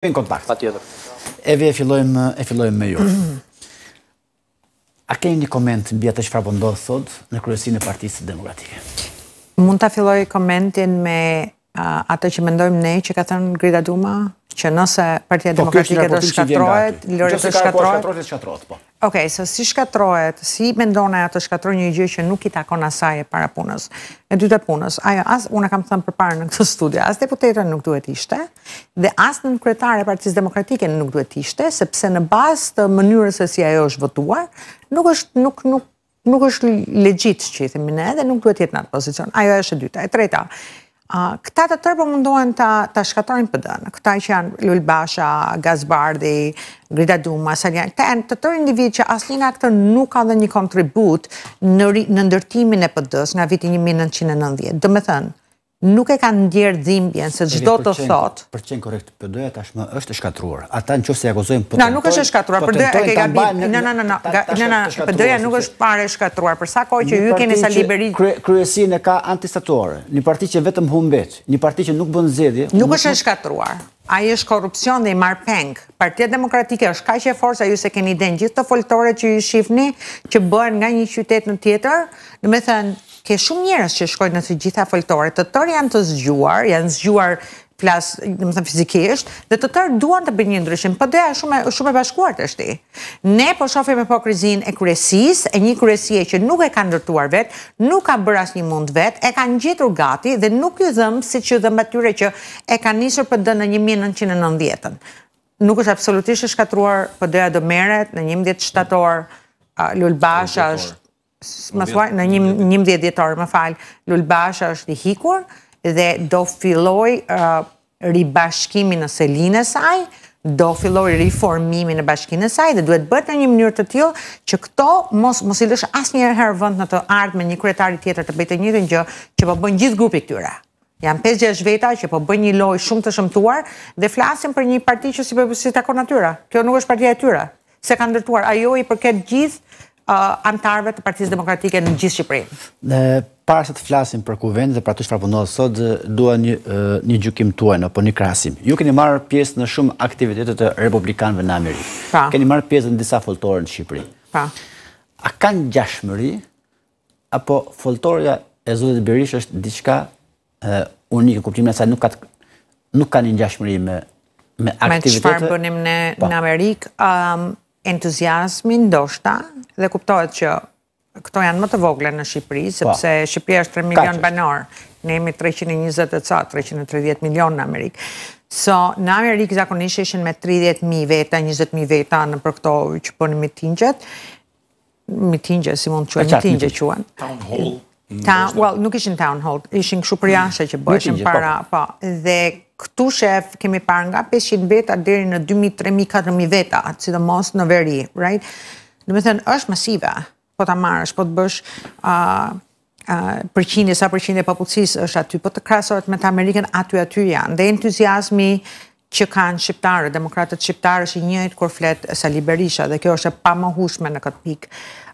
Kënë kontakt. Pa tjetër. Evi e fillojmë, e fillojmë me ju. A keni një koment mbi të që farbo thot në kryesin e partisë demokratike? Mund të filloj komentin me atë që mendojmë ne që ka thënë Grida Duma, që nëse partia po, demokratike të shkatrojët, lërë të shkatrojët, Ok, se so si shkatrohet, si mendona e të shkatrojë një gjë që nuk i takon asaj e para punës. E dyta punës, ajo, as, unë kam thëmë për parë në këtë studio, as deputetën nuk duhet ishte, dhe asë në kretare partiz demokratike nuk duhet ishte, sepse në bas të mënyrës e si ajo është votuar, nuk është, nuk, nuk, nuk është legjit që i thimin e dhe nuk duhet jetë në atë pozicion. Ajo është e dyta. E treta, Këta të tërë përmëndohen po të, të shkatorin pëdën, këta që janë Lull Basha, Gazbardi, Grida Duma, Sarjan, këta janë të tërë individ që asë një nga këtër nuk ka dhe një kontribut në, në ndërtimin e pëdës nga viti 1990. Dë me thënë, nuk e kanë ndjerë dhimbjen se gjdo të thot. Për qenë korekt, përdoja tashmë është e shkatruar. Ata në se jakozojmë përdoja... Na, nuk është e shkatruar, përdoja e ke gabim. Në, në, në, në, në, përdoja nuk është pare e shkatruar. Përsa kohë që ju keni sa liberi... Një që kryesin e ka antistatuare, një parti që vetëm humbet, një parti që nuk bën zedi... Nuk është e shkatruar. A i është korupcion dhe i marë peng. Partia demokratike është ka e ju se keni den gjithë që që bëhen nga një qytet në tjetër, në thënë, ke shumë njerës që shkojnë në të gjitha foltore, të tërë janë të zgjuar, janë zgjuar plas, dhe më thëmë fizikisht, dhe të tërë duan të bërë një ndryshim, për po dhe shumë, shumë e bashkuar të shti. Ne po shofim e po krizin e kresis, e një kresie që nuk e ka ndërtuar vet, nuk ka bërë asë një mund vet, e ka njëtur gati dhe nuk ju dhëmë si që dhëmë atyre që e ka njësër për dhe në 1990-ën. Nuk është absolutisht e shkatruar për po dhe do meret në 11 shtator, Lulbasha është një mdjetë djetarë, më falë, Lulbasha është i hikur, dhe do filloj ribashkimin në selinë saj, do filloj reformimin në bashkinë saj, dhe duhet bërë në një mënyrë të tjilë që këto mos ilësh asë një herë vënd në të ardhë me një kretari tjetër të bejtë njëtë një, që po bënë gjithë grupi këtyra. Jam 5-6 veta që po bënë një loj shumë të shëmtuar, dhe flasim për një parti që si po, takon atyra. Kjo nuk është partia atyra, se kanë ndërtuar Ajo i përket gjithë Uh, antarve të Partisë demokratike në gjithë Shqipërinë. Në parë se të flasim për kuvendit dhe për atë që punon sot, dua një, uh, një gjukim tuaj në po një krasim. Ju keni marrë pjesë në shumë aktivitetet të republikanëve në Amerikë. Keni marrë pjesë në disa foltore në Shqipëri. Pa. A kanë gjashmëri, apo foltoreja e Zotit Berish është diçka uh, unikë, kuptimin e saj nuk, ka nuk kanë një gjashmëri me, me aktivitetet? Me që bënim në, në Amerikë, um, entuziasmin, do dhe kuptohet që këto janë më të vogle në Shqipëri, po. sepse Shqipëria është 3 milion banor, ne jemi 320 e ca, 330 milion në Amerikë. So, në Amerikë zakonisht ishin me 30.000 veta, 20.000 veta në për këto që përnë mitingjet, mitingjet, si mund të quen, mitingjet quen. Town hall? Ta, well, nuk ishin town hall, ishin këshu për jashe që bëshin para, pa. Po. Po. Dhe këtu shef kemi parë nga 500 veta dheri në 2.000, 3.000, 4.000 veta, atë si dhe mos në veri, right? Në me thënë, është masive, po të marrësh, po të bësh uh, uh, përqinje, sa përqinje papullësis është aty, po të krasohet me të Amerikën aty aty janë. Dhe entuziasmi që kanë shqiptare, demokratët shqiptare që njëjtë kur fletë Sali Berisha, dhe kjo është e pa më hushme në këtë pikë.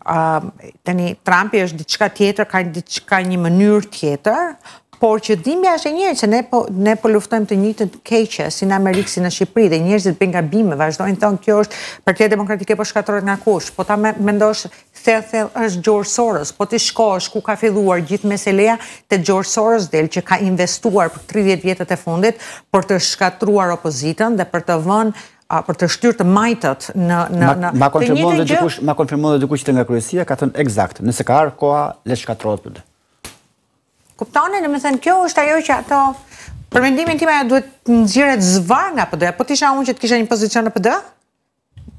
Uh, tani, Trumpi është diçka tjetër, ka diçka një mënyrë tjetër, Por që dhimbja është e njërë që ne po, ne po luftojmë të një të keqë, si në Amerikë, si në Shqipëri, dhe njërëzit për nga bime, vazhdojnë thonë kjo është partia demokratike po shkatorët nga kush, po ta me, mendosh, thel, thel, është George Soros, po të shkosh ku ka filluar gjithë meselea të George Soros del, që ka investuar për 30 vjetët e fundit, për të shkatruar opozitën dhe për të vënë a për të shtyrë të majtët në në në ma, ma konfirmon dhe dikush ma konfirmon dhe dikush që nga kryesia ka thënë eksakt nëse ka ar koha le shkatrohet për të. Dhe kuptoni, në më thënë, kjo është ajo që ato, për mendimin tima duhet në gjiret zvar nga pëdëja, po tisha unë që të kisha një pozicion në pëdëja?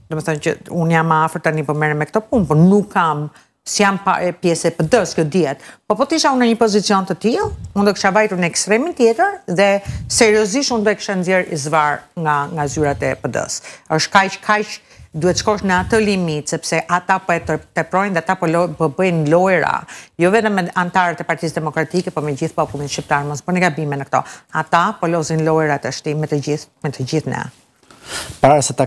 Në më thënë që unë jam afer të një përmerë po me këto punë, por nuk kam si jam pjesë e pëdës kjo djetë, po po tisha unë në një pozicion të tjilë, unë do kësha vajtur në ekstremin tjetër, dhe seriosisht unë do kësha nëzirë i zvarë nga, nga zyrat e pëdës. është kajqë, kajqë, duhet shkosh në atë limit, sepse ata po e teprojnë dhe ata po, po bëjnë lojra, jo vetëm me antarët e Partisë Demokratike, po me gjithë popullin shqiptar, mos po ne gabime në këto. Ata po lozin lojra të me të gjithë, me të gjithë ne. Para se ta